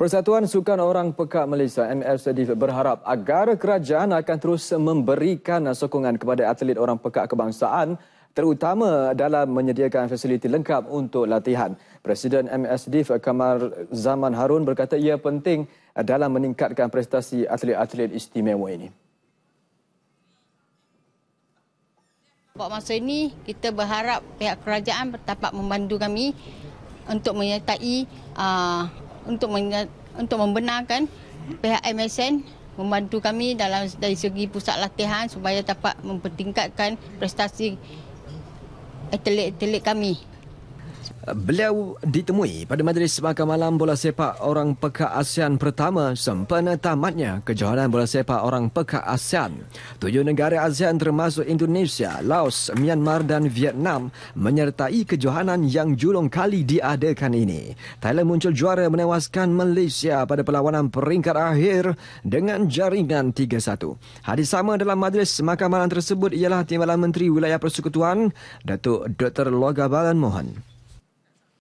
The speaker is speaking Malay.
Persatuan Sukan Orang Pekat Malaysia (MSD) berharap agar kerajaan akan terus memberikan sokongan kepada atlet orang pekat kebangsaan terutama dalam menyediakan fasiliti lengkap untuk latihan. Presiden MSD, Kamar Zaman Harun berkata ia penting dalam meningkatkan prestasi atlet-atlet istimewa ini. Buat masa ini, kita berharap pihak kerajaan dapat membantu kami untuk menyertai uh, untuk untuk membenarkan pihak MSN membantu kami dalam dari segi pusat latihan supaya dapat mempertingkatkan prestasi atlet-atlet kami. Beliau ditemui pada majlis makan malam bola sepak orang pekat ASEAN pertama sempena tamatnya kejohanan bola sepak orang pekat ASEAN. Tujuh negara ASEAN termasuk Indonesia, Laos, Myanmar dan Vietnam menyertai kejohanan yang julung kali diadakan ini. Thailand muncul juara menewaskan Malaysia pada perlawanan peringkat akhir dengan jaringan 3-1. Hadis sama dalam majlis makan malam tersebut ialah Timbalan Menteri Wilayah Persekutuan, Datuk Dr. Logabalan Mohan.